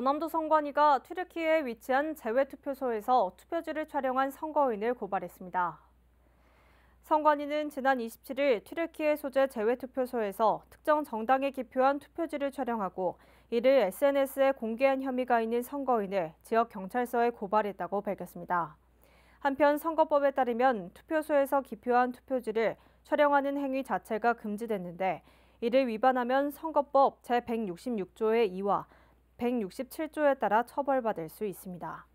전남도 선관위가 트르키에 위치한 재외투표소에서 투표지를 촬영한 선거인을 고발했습니다. 선관위는 지난 27일 트르키예 소재 재외투표소에서 특정 정당에 기표한 투표지를 촬영하고 이를 SNS에 공개한 혐의가 있는 선거인을 지역경찰서에 고발했다고 밝혔습니다. 한편 선거법에 따르면 투표소에서 기표한 투표지를 촬영하는 행위 자체가 금지됐는데 이를 위반하면 선거법 제166조의 2와 167조에 따라 처벌받을 수 있습니다.